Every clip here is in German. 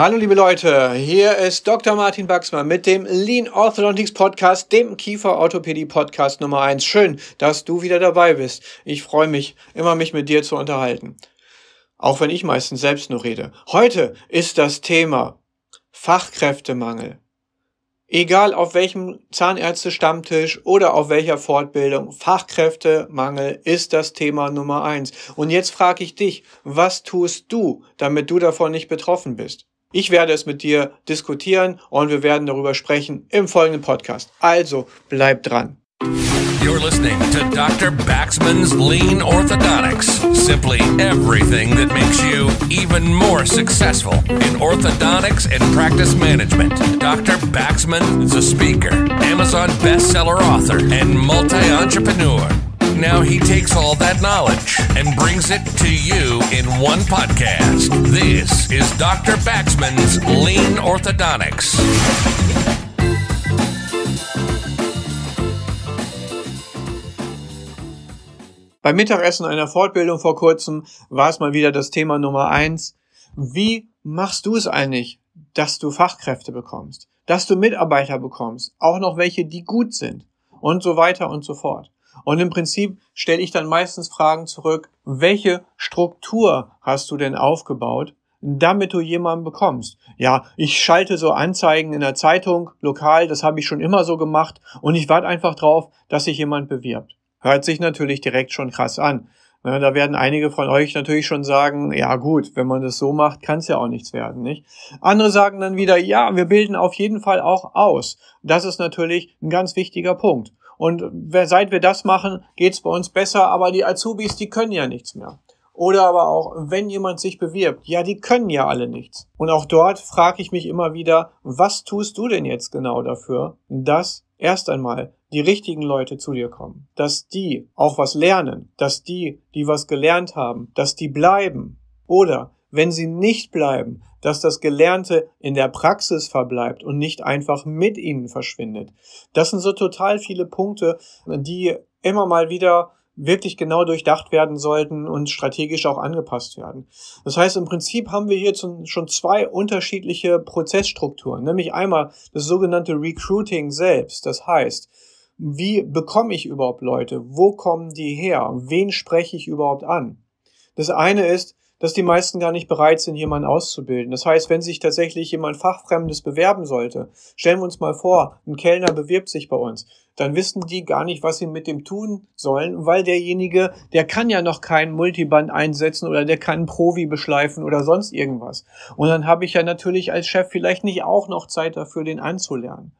Hallo liebe Leute, hier ist Dr. Martin Baxmann mit dem Lean Orthodontics Podcast, dem Kiefer Orthopädie Podcast Nummer 1. Schön, dass du wieder dabei bist. Ich freue mich, immer mich mit dir zu unterhalten. Auch wenn ich meistens selbst nur rede. Heute ist das Thema Fachkräftemangel. Egal auf welchem Zahnärzte-Stammtisch oder auf welcher Fortbildung, Fachkräftemangel ist das Thema Nummer 1. Und jetzt frage ich dich, was tust du, damit du davon nicht betroffen bist? Ich werde es mit dir diskutieren und wir werden darüber sprechen im folgenden Podcast. Also bleib dran. You're listening to Dr. Baxman's Lean Orthodontics. Simply everything that makes you even more successful in orthodontics and practice management. Dr. Baxman is a speaker, Amazon bestseller author, and multi entrepreneur. Now he takes all that knowledge and brings it to you in one podcast. This is Dr. Baxman's Lean Orthodontics. Beim Mittagessen einer Fortbildung vor kurzem war es mal wieder das Thema Nummer eins. Wie machst du es eigentlich, dass du Fachkräfte bekommst, dass du Mitarbeiter bekommst, auch noch welche, die gut sind und so weiter und so fort. Und im Prinzip stelle ich dann meistens Fragen zurück, welche Struktur hast du denn aufgebaut, damit du jemanden bekommst. Ja, ich schalte so Anzeigen in der Zeitung, lokal, das habe ich schon immer so gemacht und ich warte einfach drauf, dass sich jemand bewirbt. Hört sich natürlich direkt schon krass an. Ne, da werden einige von euch natürlich schon sagen, ja gut, wenn man das so macht, kann es ja auch nichts werden, nicht? Andere sagen dann wieder, ja, wir bilden auf jeden Fall auch aus. Das ist natürlich ein ganz wichtiger Punkt. Und seit wir das machen, geht's bei uns besser, aber die Azubis, die können ja nichts mehr. Oder aber auch, wenn jemand sich bewirbt, ja, die können ja alle nichts. Und auch dort frage ich mich immer wieder, was tust du denn jetzt genau dafür, dass erst einmal die richtigen Leute zu dir kommen, dass die auch was lernen, dass die, die was gelernt haben, dass die bleiben. Oder wenn sie nicht bleiben, dass das Gelernte in der Praxis verbleibt und nicht einfach mit ihnen verschwindet. Das sind so total viele Punkte, die immer mal wieder wirklich genau durchdacht werden sollten und strategisch auch angepasst werden. Das heißt, im Prinzip haben wir hier schon zwei unterschiedliche Prozessstrukturen, nämlich einmal das sogenannte Recruiting selbst. Das heißt, wie bekomme ich überhaupt Leute? Wo kommen die her? Wen spreche ich überhaupt an? Das eine ist, dass die meisten gar nicht bereit sind, jemanden auszubilden. Das heißt, wenn sich tatsächlich jemand Fachfremdes bewerben sollte, stellen wir uns mal vor, ein Kellner bewirbt sich bei uns, dann wissen die gar nicht, was sie mit dem tun sollen, weil derjenige, der kann ja noch keinen Multiband einsetzen oder der kann Provi beschleifen oder sonst irgendwas. Und dann habe ich ja natürlich als Chef vielleicht nicht auch noch Zeit dafür, den anzulernen.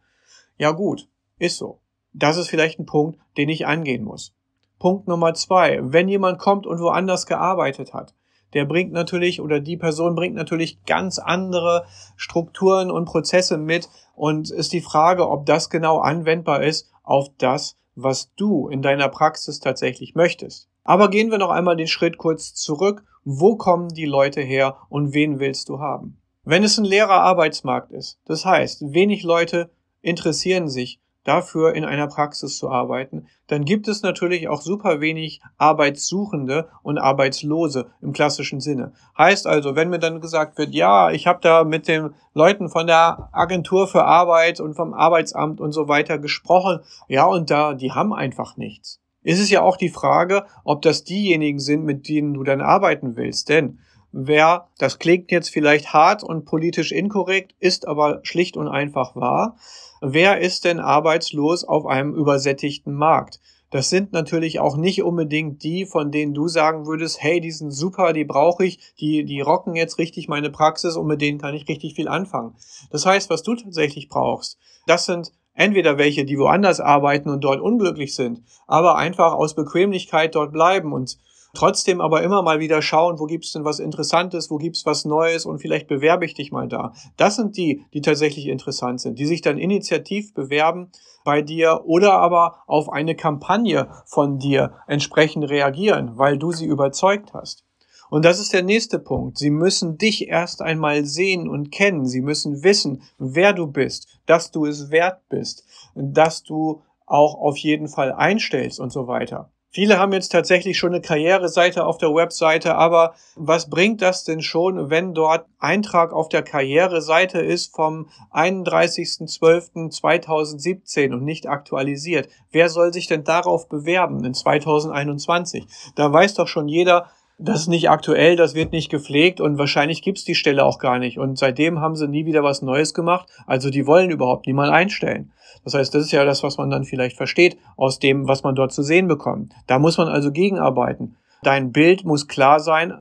Ja gut, ist so. Das ist vielleicht ein Punkt, den ich angehen muss. Punkt Nummer zwei, wenn jemand kommt und woanders gearbeitet hat, der bringt natürlich oder die Person bringt natürlich ganz andere Strukturen und Prozesse mit und ist die Frage, ob das genau anwendbar ist auf das, was du in deiner Praxis tatsächlich möchtest. Aber gehen wir noch einmal den Schritt kurz zurück. Wo kommen die Leute her und wen willst du haben? Wenn es ein leerer Arbeitsmarkt ist, das heißt, wenig Leute interessieren sich dafür in einer Praxis zu arbeiten, dann gibt es natürlich auch super wenig Arbeitssuchende und Arbeitslose im klassischen Sinne. Heißt also, wenn mir dann gesagt wird, ja, ich habe da mit den Leuten von der Agentur für Arbeit und vom Arbeitsamt und so weiter gesprochen, ja, und da, die haben einfach nichts. Ist es ja auch die Frage, ob das diejenigen sind, mit denen du dann arbeiten willst. Denn wer, das klingt jetzt vielleicht hart und politisch inkorrekt, ist aber schlicht und einfach wahr, wer ist denn arbeitslos auf einem übersättigten Markt? Das sind natürlich auch nicht unbedingt die, von denen du sagen würdest, hey, die sind super, die brauche ich, die, die rocken jetzt richtig meine Praxis und mit denen kann ich richtig viel anfangen. Das heißt, was du tatsächlich brauchst, das sind entweder welche, die woanders arbeiten und dort unglücklich sind, aber einfach aus Bequemlichkeit dort bleiben und Trotzdem aber immer mal wieder schauen, wo gibt's denn was Interessantes, wo gibt's was Neues und vielleicht bewerbe ich dich mal da. Das sind die, die tatsächlich interessant sind, die sich dann initiativ bewerben bei dir oder aber auf eine Kampagne von dir entsprechend reagieren, weil du sie überzeugt hast. Und das ist der nächste Punkt. Sie müssen dich erst einmal sehen und kennen. Sie müssen wissen, wer du bist, dass du es wert bist, dass du auch auf jeden Fall einstellst und so weiter. Viele haben jetzt tatsächlich schon eine Karriereseite auf der Webseite, aber was bringt das denn schon, wenn dort Eintrag auf der Karriereseite ist vom 31.12.2017 und nicht aktualisiert? Wer soll sich denn darauf bewerben in 2021? Da weiß doch schon jeder, das ist nicht aktuell, das wird nicht gepflegt und wahrscheinlich gibt's die Stelle auch gar nicht. Und seitdem haben sie nie wieder was Neues gemacht. Also die wollen überhaupt niemand einstellen. Das heißt, das ist ja das, was man dann vielleicht versteht aus dem, was man dort zu sehen bekommt. Da muss man also gegenarbeiten. Dein Bild muss klar sein,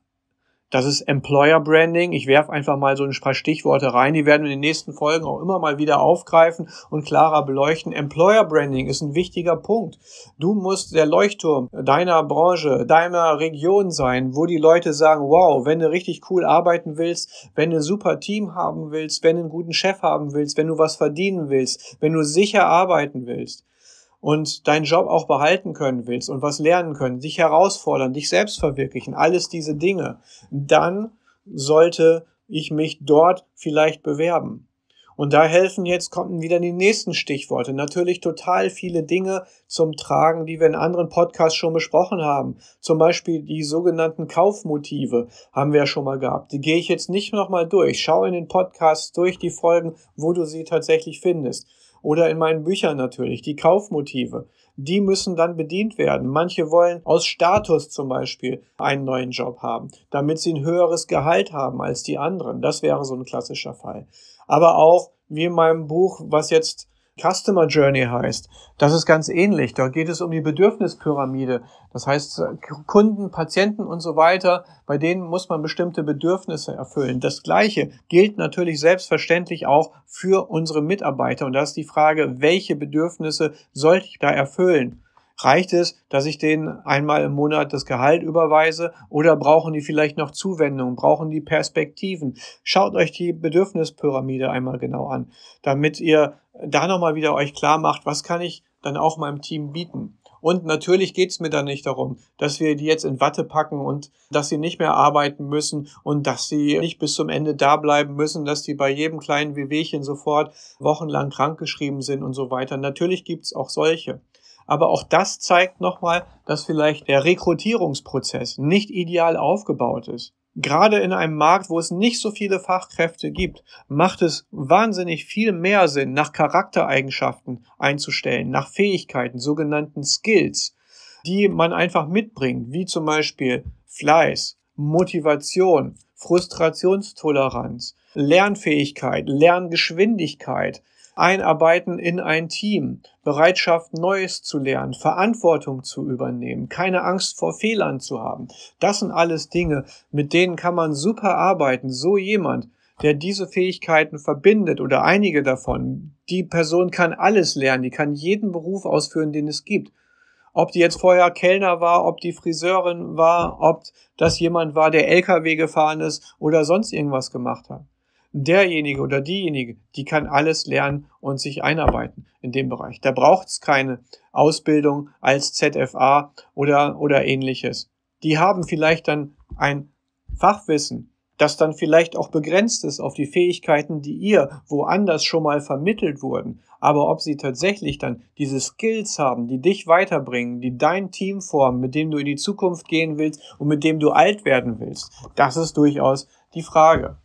das ist Employer Branding. Ich werfe einfach mal so ein paar Stichworte rein. Die werden wir in den nächsten Folgen auch immer mal wieder aufgreifen und klarer beleuchten. Employer Branding ist ein wichtiger Punkt. Du musst der Leuchtturm deiner Branche, deiner Region sein, wo die Leute sagen, wow, wenn du richtig cool arbeiten willst, wenn du ein super Team haben willst, wenn du einen guten Chef haben willst, wenn du was verdienen willst, wenn du sicher arbeiten willst und deinen Job auch behalten können willst und was lernen können, dich herausfordern, dich selbst verwirklichen, alles diese Dinge, dann sollte ich mich dort vielleicht bewerben. Und da helfen jetzt kommen wieder die nächsten Stichworte. Natürlich total viele Dinge zum Tragen, die wir in anderen Podcasts schon besprochen haben. Zum Beispiel die sogenannten Kaufmotive haben wir ja schon mal gehabt. Die gehe ich jetzt nicht nochmal durch. Schau in den Podcasts durch die Folgen, wo du sie tatsächlich findest oder in meinen Büchern natürlich, die Kaufmotive. Die müssen dann bedient werden. Manche wollen aus Status zum Beispiel einen neuen Job haben, damit sie ein höheres Gehalt haben als die anderen. Das wäre so ein klassischer Fall. Aber auch, wie in meinem Buch, was jetzt Customer Journey heißt. Das ist ganz ähnlich. Da geht es um die Bedürfnispyramide. Das heißt, Kunden, Patienten und so weiter, bei denen muss man bestimmte Bedürfnisse erfüllen. Das Gleiche gilt natürlich selbstverständlich auch für unsere Mitarbeiter. Und da ist die Frage, welche Bedürfnisse sollte ich da erfüllen? Reicht es, dass ich denen einmal im Monat das Gehalt überweise oder brauchen die vielleicht noch Zuwendungen, brauchen die Perspektiven? Schaut euch die Bedürfnispyramide einmal genau an, damit ihr da nochmal wieder euch klar macht, was kann ich dann auch meinem Team bieten. Und natürlich geht's mir dann nicht darum, dass wir die jetzt in Watte packen und dass sie nicht mehr arbeiten müssen und dass sie nicht bis zum Ende da bleiben müssen, dass die bei jedem kleinen Wehwehchen sofort wochenlang krankgeschrieben sind und so weiter. Natürlich gibt's auch solche. Aber auch das zeigt nochmal, dass vielleicht der Rekrutierungsprozess nicht ideal aufgebaut ist. Gerade in einem Markt, wo es nicht so viele Fachkräfte gibt, macht es wahnsinnig viel mehr Sinn, nach Charaktereigenschaften einzustellen, nach Fähigkeiten, sogenannten Skills, die man einfach mitbringt, wie zum Beispiel Fleiß, Motivation, Frustrationstoleranz, Lernfähigkeit, Lerngeschwindigkeit, Einarbeiten in ein Team, Bereitschaft, Neues zu lernen, Verantwortung zu übernehmen, keine Angst vor Fehlern zu haben. Das sind alles Dinge, mit denen kann man super arbeiten. So jemand, der diese Fähigkeiten verbindet oder einige davon. Die Person kann alles lernen, die kann jeden Beruf ausführen, den es gibt. Ob die jetzt vorher Kellner war, ob die Friseurin war, ob das jemand war, der LKW gefahren ist oder sonst irgendwas gemacht hat derjenige oder diejenige, die kann alles lernen und sich einarbeiten in dem Bereich. Da braucht es keine Ausbildung als ZFA oder, oder ähnliches. Die haben vielleicht dann ein Fachwissen, das dann vielleicht auch begrenzt ist auf die Fähigkeiten, die ihr woanders schon mal vermittelt wurden. Aber ob sie tatsächlich dann diese Skills haben, die dich weiterbringen, die dein Team formen, mit dem du in die Zukunft gehen willst und mit dem du alt werden willst, das ist durchaus die Frage.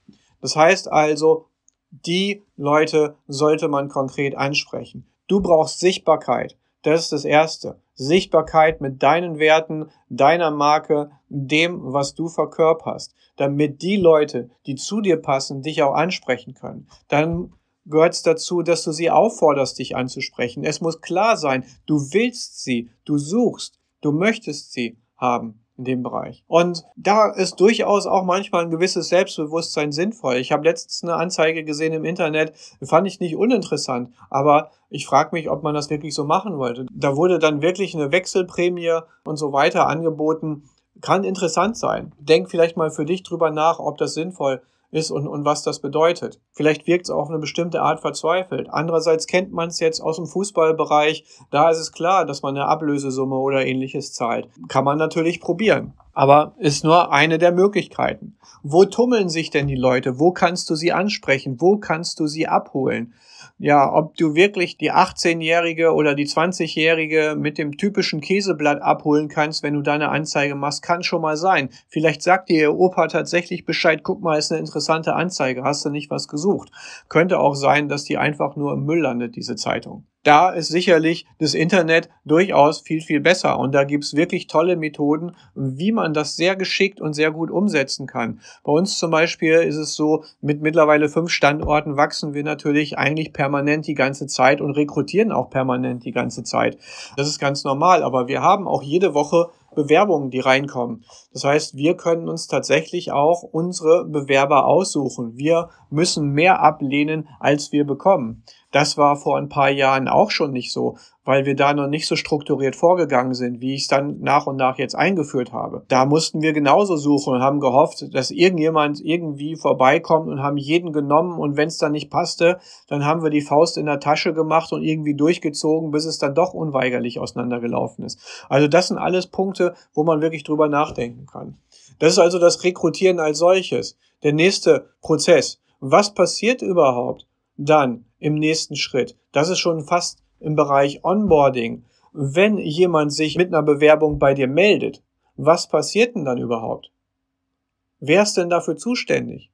Das heißt also, die Leute sollte man konkret ansprechen. Du brauchst Sichtbarkeit. Das ist das Erste. Sichtbarkeit mit deinen Werten, deiner Marke, dem, was du verkörperst, damit die Leute, die zu dir passen, dich auch ansprechen können. Dann gehört es dazu, dass du sie aufforderst, dich anzusprechen. Es muss klar sein, du willst sie, du suchst, du möchtest sie haben in dem Bereich. Und da ist durchaus auch manchmal ein gewisses Selbstbewusstsein sinnvoll. Ich habe letztens eine Anzeige gesehen im Internet, fand ich nicht uninteressant, aber ich frage mich, ob man das wirklich so machen wollte. Da wurde dann wirklich eine Wechselprämie und so weiter angeboten. Kann interessant sein. Denk vielleicht mal für dich drüber nach, ob das sinnvoll ist und, und was das bedeutet. Vielleicht wirkt es auf eine bestimmte Art verzweifelt. Andererseits kennt man es jetzt aus dem Fußballbereich. Da ist es klar, dass man eine Ablösesumme oder ähnliches zahlt. Kann man natürlich probieren. Aber ist nur eine der Möglichkeiten. Wo tummeln sich denn die Leute? Wo kannst du sie ansprechen? Wo kannst du sie abholen? ja, ob du wirklich die 18-Jährige oder die 20-Jährige mit dem typischen Käseblatt abholen kannst, wenn du deine Anzeige machst, kann schon mal sein. Vielleicht sagt dir ihr Opa tatsächlich Bescheid, guck mal, ist eine interessante Anzeige, hast du nicht was gesucht. Könnte auch sein, dass die einfach nur im Müll landet, diese Zeitung da ist sicherlich das Internet durchaus viel, viel besser. Und da gibt's wirklich tolle Methoden, wie man das sehr geschickt und sehr gut umsetzen kann. Bei uns zum Beispiel ist es so, mit mittlerweile fünf Standorten wachsen wir natürlich eigentlich permanent die ganze Zeit und rekrutieren auch permanent die ganze Zeit. Das ist ganz normal, aber wir haben auch jede Woche Bewerbungen, die reinkommen. Das heißt, wir können uns tatsächlich auch unsere Bewerber aussuchen. Wir müssen mehr ablehnen, als wir bekommen. Das war vor ein paar Jahren auch schon nicht so, weil wir da noch nicht so strukturiert vorgegangen sind, wie ich es dann nach und nach jetzt eingeführt habe. Da mussten wir genauso suchen und haben gehofft, dass irgendjemand irgendwie vorbeikommt und haben jeden genommen und wenn es dann nicht passte, dann haben wir die Faust in der Tasche gemacht und irgendwie durchgezogen, bis es dann doch unweigerlich auseinandergelaufen ist. Also das sind alles Punkte, wo man wirklich drüber nachdenken kann. Das ist also das Rekrutieren als solches. Der nächste Prozess. Was passiert überhaupt? Dann im nächsten Schritt, das ist schon fast im Bereich Onboarding, wenn jemand sich mit einer Bewerbung bei dir meldet, was passiert denn dann überhaupt? Wer ist denn dafür zuständig?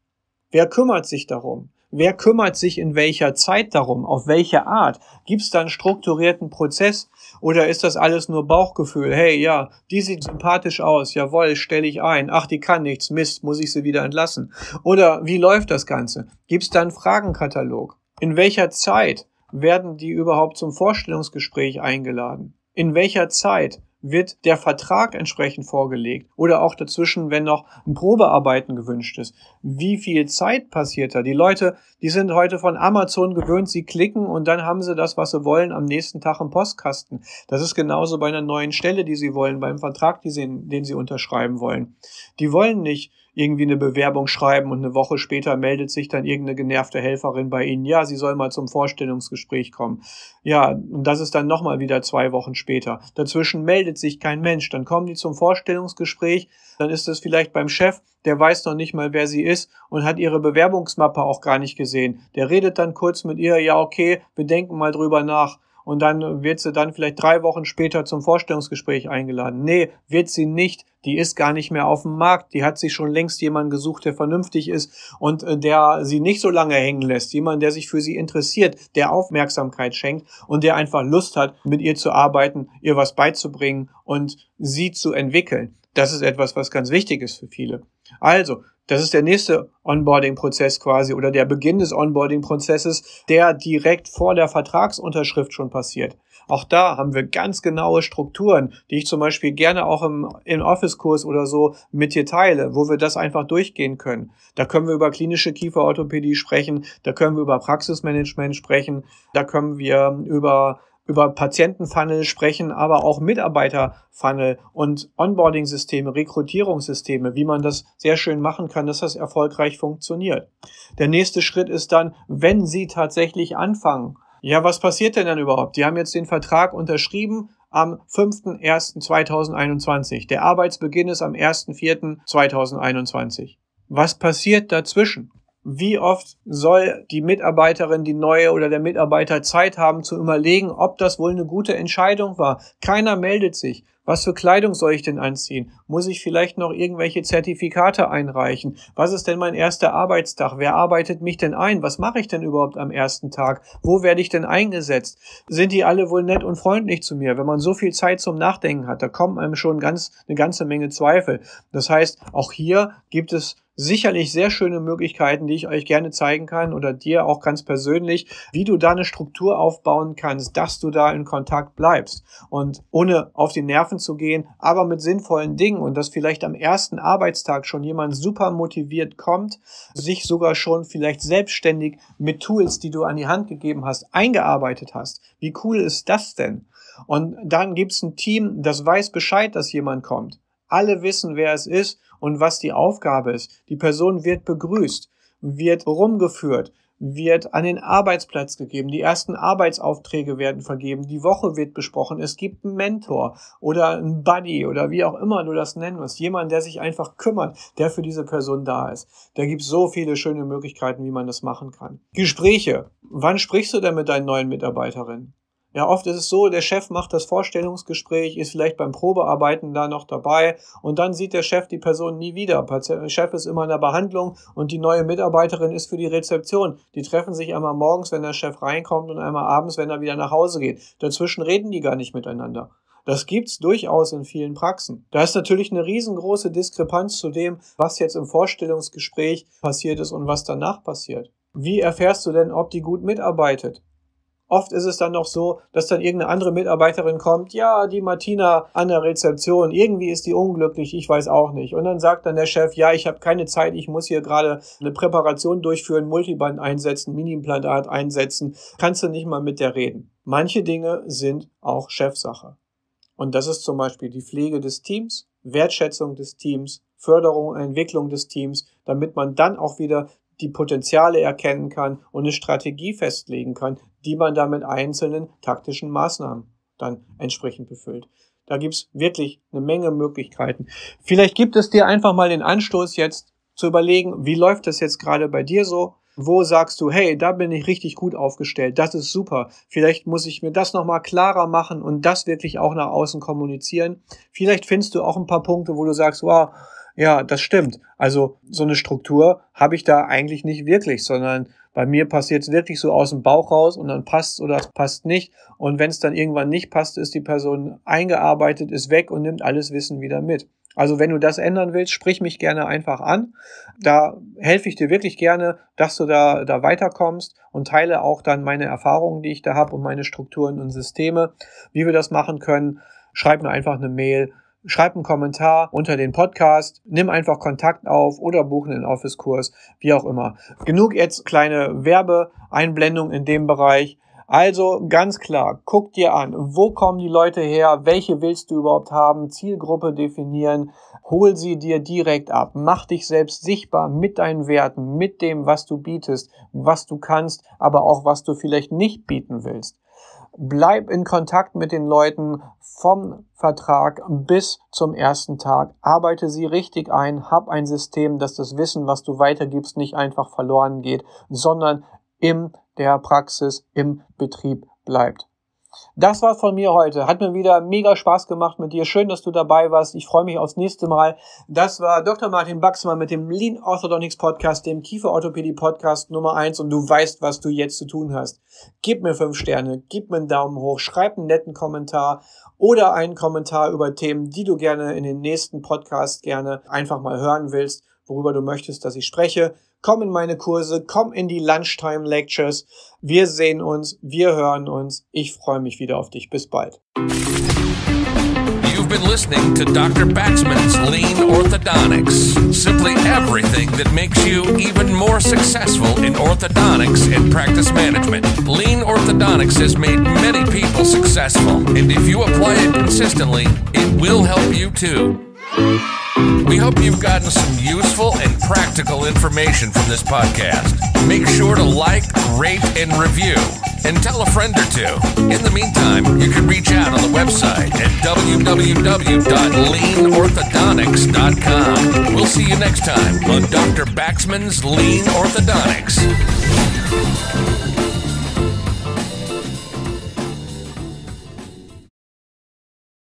Wer kümmert sich darum? Wer kümmert sich in welcher Zeit darum? Auf welche Art? Gibt es da einen strukturierten Prozess oder ist das alles nur Bauchgefühl? Hey, ja, die sieht sympathisch aus, jawohl, stelle ich ein. Ach, die kann nichts, Mist, muss ich sie wieder entlassen. Oder wie läuft das Ganze? Gibt es da einen Fragenkatalog? In welcher Zeit werden die überhaupt zum Vorstellungsgespräch eingeladen? In welcher Zeit wird der Vertrag entsprechend vorgelegt oder auch dazwischen, wenn noch ein Probearbeiten gewünscht ist. Wie viel Zeit passiert da? Die Leute, die sind heute von Amazon gewöhnt, sie klicken und dann haben sie das, was sie wollen, am nächsten Tag im Postkasten. Das ist genauso bei einer neuen Stelle, die sie wollen, beim Vertrag, sie, den sie unterschreiben wollen. Die wollen nicht irgendwie eine Bewerbung schreiben und eine Woche später meldet sich dann irgendeine genervte Helferin bei Ihnen, ja, Sie soll mal zum Vorstellungsgespräch kommen. Ja, und das ist dann nochmal wieder zwei Wochen später. Dazwischen meldet sich kein Mensch, dann kommen die zum Vorstellungsgespräch, dann ist es vielleicht beim Chef, der weiß noch nicht mal, wer sie ist und hat ihre Bewerbungsmappe auch gar nicht gesehen. Der redet dann kurz mit ihr, ja, okay, wir denken mal drüber nach und dann wird sie dann vielleicht drei Wochen später zum Vorstellungsgespräch eingeladen. Nee, wird sie nicht. Die ist gar nicht mehr auf dem Markt. Die hat sich schon längst jemanden gesucht, der vernünftig ist und äh, der sie nicht so lange hängen lässt. Jemand, der sich für sie interessiert, der Aufmerksamkeit schenkt und der einfach Lust hat, mit ihr zu arbeiten, ihr was beizubringen und sie zu entwickeln. Das ist etwas, was ganz wichtig ist für viele. Also, das ist der nächste Onboarding-Prozess quasi oder der Beginn des Onboarding-Prozesses, der direkt vor der Vertragsunterschrift schon passiert. Auch da haben wir ganz genaue Strukturen, die ich zum Beispiel gerne auch im, im Office-Kurs oder so mit dir teile, wo wir das einfach durchgehen können. Da können wir über klinische Kieferorthopädie sprechen, da können wir über Praxismanagement sprechen, da können wir über über Patientenfunnel sprechen, aber auch Mitarbeiterfunnel und Onboarding-Systeme, Rekrutierungssysteme, wie man das sehr schön machen kann, dass das erfolgreich funktioniert. Der nächste Schritt ist dann, wenn Sie tatsächlich anfangen. Ja, was passiert denn dann überhaupt? Die haben jetzt den Vertrag unterschrieben, am 5.1.2021. Der Arbeitsbeginn ist am 1.4.2021. Was passiert dazwischen? wie oft soll die Mitarbeiterin, die neue oder der Mitarbeiter Zeit haben zu überlegen, ob das wohl eine gute Entscheidung war. Keiner meldet sich. Was für Kleidung soll ich denn anziehen? Muss ich vielleicht noch irgendwelche Zertifikate einreichen? Was ist denn mein erster Arbeitstag? Wer arbeitet mich denn ein? Was mache ich denn überhaupt am ersten Tag? Wo werde ich denn eingesetzt? Sind die alle wohl nett und freundlich zu mir? Wenn man so viel Zeit zum Nachdenken hat, da kommen einem schon ganz, eine ganze Menge Zweifel. Das heißt, auch hier gibt es sicherlich sehr schöne Möglichkeiten, die ich euch gerne zeigen kann oder dir auch ganz persönlich, wie du da eine Struktur aufbauen kannst, dass du da in Kontakt bleibst und ohne auf die Nerven laufen zu gehen, aber mit sinnvollen Dingen und dass vielleicht am ersten Arbeitstag schon jemand super motiviert kommt, sich sogar schon vielleicht selbstständig mit Tools, die du an die Hand gegeben hast, eingearbeitet hast. Wie cool ist das denn? Und dann gibt es ein Team, das weiß Bescheid, dass jemand kommt. Alle wissen, wer es ist und was die Aufgabe ist. Die Person wird begrüßt, wird rumgeführt, wird an den Arbeitsplatz gegeben, die ersten Arbeitsaufträge werden vergeben, die Woche wird besprochen, es gibt einen Mentor oder einen Buddy oder wie auch immer du das nennen musst, jemand, der sich einfach kümmert, der für diese Person da ist. Da gibt es so viele schöne Möglichkeiten, wie man das machen kann. Gespräche. Wann sprichst du denn mit deinen neuen Mitarbeiterinnen? Ja, oft ist es so, der Chef macht das Vorstellungsgespräch, ist vielleicht beim Probearbeiten da noch dabei und dann sieht der Chef die Person nie wieder. Der Chef ist immer in der Behandlung und die neue Mitarbeiterin ist für die Rezeption. Die treffen sich einmal morgens, wenn der Chef reinkommt und einmal abends, wenn er wieder nach Hause geht. Dazwischen reden die gar nicht miteinander. Das gibt's durchaus in vielen Praxen. Da ist natürlich eine riesengroße Diskrepanz zu dem, was jetzt im Vorstellungsgespräch passiert ist und was danach passiert. Wie erfährst du denn, ob die gut mitarbeitet? Oft ist es dann noch so, dass dann irgendeine andere Mitarbeiterin kommt, ja, die Martina an der Rezeption, irgendwie ist die unglücklich, ich weiß auch nicht. Und dann sagt dann der Chef, ja, ich habe keine Zeit, ich muss hier gerade eine Präparation durchführen, Multiband einsetzen, Mini-Implantat einsetzen, kannst du nicht mal mit der reden. Manche Dinge sind auch Chefsache. Und das ist zum Beispiel die Pflege des Teams, Wertschätzung des Teams, Förderung und Entwicklung des Teams, damit man dann auch wieder die Potenziale erkennen kann und eine Strategie festlegen kann, die man dann mit einzelnen taktischen Maßnahmen dann entsprechend befüllt. Da gibt's wirklich eine Menge Möglichkeiten. Vielleicht gibt es dir einfach mal den Anstoß jetzt zu überlegen, wie läuft das jetzt gerade bei dir so? Wo sagst du, hey, da bin ich richtig gut aufgestellt, das ist super. Vielleicht muss ich mir das nochmal klarer machen und das wirklich auch nach außen kommunizieren. Vielleicht findest du auch ein paar Punkte, wo du sagst, wow, ja, das stimmt. Also so eine Struktur habe ich da eigentlich nicht wirklich, sondern bei mir passiert es wirklich so aus dem Bauch raus und dann passt es oder es passt nicht. Und wenn es dann irgendwann nicht passt, ist die Person eingearbeitet, ist weg und nimmt alles Wissen wieder mit. Also wenn du das ändern willst, sprich mich gerne einfach an. Da helfe ich dir wirklich gerne, dass du da, da weiterkommst und teile auch dann meine Erfahrungen, die ich da habe und meine Strukturen und Systeme, wie wir das machen können. Schreib mir einfach eine Mail Schreib einen Kommentar unter den Podcast, nimm einfach Kontakt auf oder buche einen Office-Kurs, wie auch immer. Genug jetzt kleine Werbeeinblendung in dem Bereich. Also ganz klar, guck dir an, wo kommen die Leute her, welche willst du überhaupt haben, Zielgruppe definieren, hol sie dir direkt ab, mach dich selbst sichtbar mit deinen Werten, mit dem, was du bietest, was du kannst, aber auch was du vielleicht nicht bieten willst bleib in Kontakt mit den Leuten vom Vertrag bis zum ersten Tag. Arbeite sie richtig ein, hab ein System, dass das Wissen, was du weitergibst, nicht einfach verloren geht, sondern in der Praxis, im Betrieb bleibt. Das war's von mir heute. Hat mir wieder mega Spaß gemacht mit dir. Schön, dass du dabei warst. Ich freue mich aufs nächste Mal. Das war Dr. Martin Baxmann mit dem Lean Orthodontics Podcast, dem Kieferorthopädie Podcast Nummer eins. und du weißt, was du jetzt zu tun hast. Gib mir fünf Sterne, gib mir einen Daumen hoch, schreib einen netten Kommentar oder einen Kommentar über Themen, die du gerne in den nächsten Podcast gerne einfach mal hören willst, worüber du möchtest, dass ich spreche. komm in meine Kurse, komm in die Lunchtime Lectures. Wir sehen uns, wir hören uns. Ich freue mich wieder auf dich. Bis bald. You've been listening to Dr. Baxman's Lean Orthodontics. Simply everything that makes you even more successful in orthodontics and practice management. Lean Orthodontics has made many people successful, and if you apply it consistently, it will help you too. We hope you've gotten some useful and practical information from this podcast. Make sure to like, rate, and review, and tell a friend or two. In the meantime, you can reach out on the website at www.leanorthodontics.com. We'll see you next time on Dr. Baxman's Lean Orthodontics.